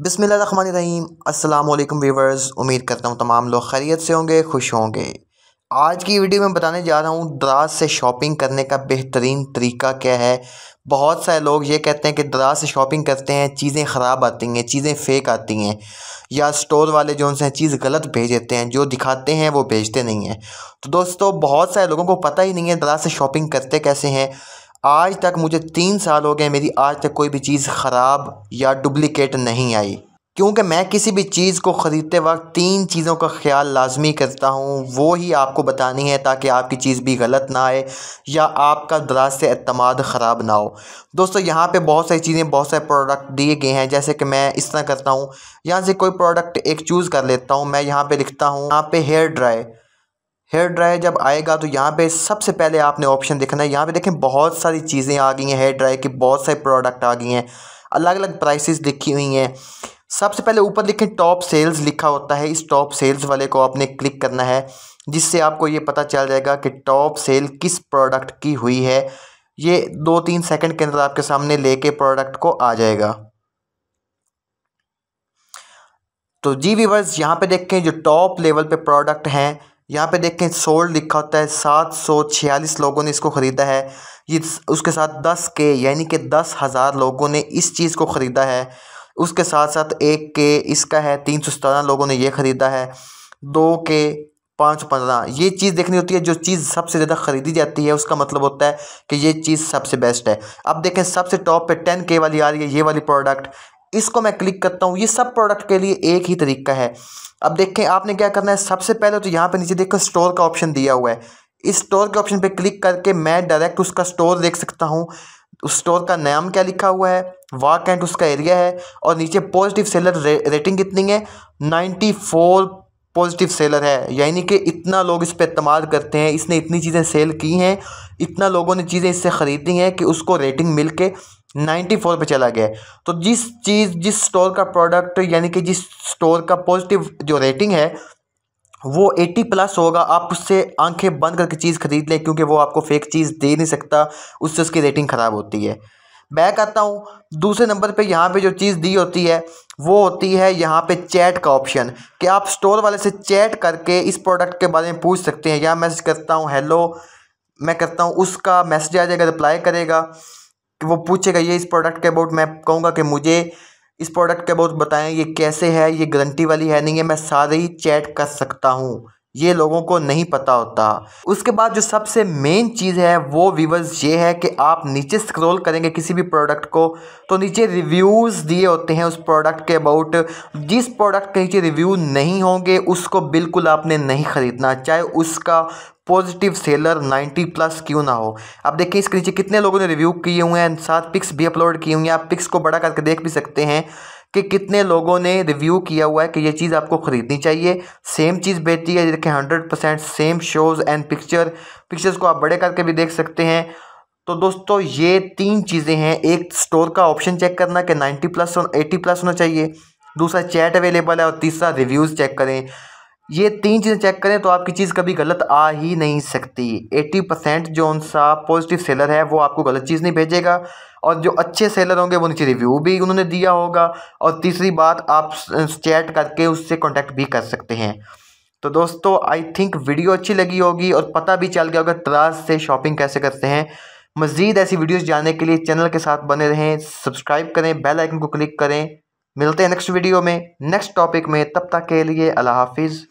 बिसमीम अल्लाम व्यूवर्स उम्मीद करता हूँ तमाम लोग खैरियत से होंगे खुश होंगे आज की वीडियो में बताने जा रहा हूँ दराज से शॉपिंग करने का बेहतरीन तरीका क्या है बहुत सारे लोग ये कहते हैं कि दराज से शॉपिंग करते हैं चीज़ें ख़राब आती हैं चीज़ें फ़ेक आती हैं या स्टोर वाले जो उनसे चीज़ गलत भेज देते हैं जो दिखाते हैं वो भेजते नहीं हैं तो दोस्तों बहुत सारे लोगों को पता ही नहीं है दराज से शॉपिंग करते कैसे हैं आज तक मुझे तीन साल हो गए मेरी आज तक कोई भी चीज़ ख़राब या डुप्लिकेट नहीं आई क्योंकि मैं किसी भी चीज़ को ख़रीदते वक्त तीन चीज़ों का ख्याल लाजमी करता हूँ वो ही आपको बतानी है ताकि आपकी चीज़ भी गलत ना आए या आपका दराज से अतमाद ख़राब ना हो दोस्तों यहाँ पे बहुत सारी चीज़ें बहुत सारे प्रोडक्ट दिए गए हैं जैसे कि मैं इस तरह करता हूँ यहाँ से कोई प्रोडक्ट एक चूज़ कर लेता हूँ मैं यहाँ पर लिखता हूँ यहाँ पर हेयर ड्राई हेयर ड्रायर जब आएगा तो यहाँ पे सबसे पहले आपने ऑप्शन देखना है यहाँ पे देखें बहुत सारी चीज़ें आ गई हैं हेयर ड्रायर की बहुत सारे प्रोडक्ट आ गई हैं अलग अलग प्राइसेस लिखी हुई हैं सबसे पहले ऊपर देखें टॉप सेल्स लिखा होता है इस टॉप सेल्स वाले को आपने क्लिक करना है जिससे आपको ये पता चल जाएगा कि टॉप सेल किस प्रोडक्ट की हुई है ये दो तीन सेकेंड के अंदर आपके सामने ले प्रोडक्ट को आ जाएगा तो जी वीवर्स यहाँ पे देखें जो टॉप लेवल पे प्रोडक्ट हैं यहाँ पे देखें सोल्ड लिखा होता है सात सौ छियालीस लोगों ने इसको ख़रीदा है ये उसके साथ दस के यानी कि दस हज़ार लोगों ने इस चीज़ को ख़रीदा है उसके साथ साथ एक के इसका है तीन सौ सतारह लोगों ने ये ख़रीदा है दो के पाँच सौ पंद्रह ये चीज़ देखनी होती है जो चीज़ सबसे ज़्यादा ख़रीदी जाती है उसका मतलब होता है कि ये चीज़ सबसे बेस्ट है अब देखें सबसे टॉप पे टेन के वाली आ रही है ये वाली प्रोडक्ट इसको मैं क्लिक करता हूँ ये सब प्रोडक्ट के लिए एक ही तरीका है अब देखें आपने क्या करना है सबसे पहले तो यहाँ पे नीचे देखो स्टोर का ऑप्शन दिया हुआ है इस स्टोर के ऑप्शन पे क्लिक करके मैं डायरेक्ट उसका स्टोर देख सकता हूँ उस स्टोर का नाम क्या लिखा हुआ है वाक एंड उसका एरिया है और नीचे पॉजिटिव सेलर रे, रेटिंग कितनी है नाइन्टी फोर पॉजिटिव सेलर है यानी कि इतना लोग इस पर इतमाद करते हैं इसने इतनी चीज़ें सेल की हैं इतना लोगों ने चीज़ें इससे ख़रीदी हैं कि उसको रेटिंग मिल के नाइन्टी फोर पर चला गया तो जिस चीज़ जिस स्टोर का प्रोडक्ट यानी कि जिस स्टोर का पॉजिटिव जो रेटिंग है वो एट्टी प्लस होगा आप उससे आंखें बंद करके चीज़ खरीद लें क्योंकि वो आपको फेक चीज़ दे नहीं सकता उससे उसकी रेटिंग ख़राब होती है बैक आता हूँ दूसरे नंबर पे यहाँ पे जो चीज़ दी होती है वो होती है यहाँ पे चैट का ऑप्शन कि आप स्टोर वाले से चैट करके इस प्रोडक्ट के बारे में पूछ सकते हैं या मैसेज करता हूँ हेलो मैं करता हूँ उसका मैसेज आ जाएगा रिप्लाई करेगा वो पूछेगा ये इस प्रोडक्ट के अबाउट मैं कहूँगा कि मुझे इस प्रोडक्ट के अबाउट बताएं ये कैसे है ये गारंटी वाली है नहीं है मैं सारे ही चैट कर सकता हूँ ये लोगों को नहीं पता होता उसके बाद जो सबसे मेन चीज़ है वो व्यूवर्स ये है कि आप नीचे स्क्रॉल करेंगे किसी भी प्रोडक्ट को तो नीचे रिव्यूज़ दिए होते हैं उस प्रोडक्ट के अबाउट जिस प्रोडक्ट के नीचे रिव्यू नहीं होंगे उसको बिल्कुल आपने नहीं ख़रीदना चाहे उसका पॉजिटिव सेलर 90 प्लस क्यों ना हो अब देखिए इसके नीचे कितने लोगों ने रिव्यू किए हुए हैं साथ पिक्स भी अपलोड किए हुए हैं आप पिक्स को बड़ा करके देख भी सकते हैं कि कितने लोगों ने रिव्यू किया हुआ है कि ये चीज़ आपको ख़रीदनी चाहिए सेम चीज़ बेचती है देखें hundred percent same shows and picture pictures को आप बड़े करके भी देख सकते हैं तो दोस्तों ये तीन चीज़ें हैं एक स्टोर का ऑप्शन चेक करना कि नाइन्टी प्लस एटी प्लस होना चाहिए दूसरा चैट अवेलेबल है और तीसरा रिव्यूज़ चेक करें ये तीन चीज़ें चेक करें तो आपकी चीज़ कभी गलत आ ही नहीं सकती एट्टी परसेंट जो सा पॉजिटिव सेलर है वो आपको गलत चीज़ नहीं भेजेगा और जो अच्छे सेलर होंगे वो नीचे रिव्यू भी उन्होंने दिया होगा और तीसरी बात आप चैट करके उससे कॉन्टैक्ट भी कर सकते हैं तो दोस्तों आई थिंक वीडियो अच्छी लगी होगी और पता भी चल गया होगा त्रास से शॉपिंग कैसे करते हैं मज़ीद ऐसी वीडियोज़ जानने के लिए चैनल के साथ बने रहें सब्सक्राइब करें बेल आइकन को क्लिक करें मिलते हैं नेक्स्ट वीडियो में नेक्स्ट टॉपिक में तब तक के लिए अल्लाह हाफिज़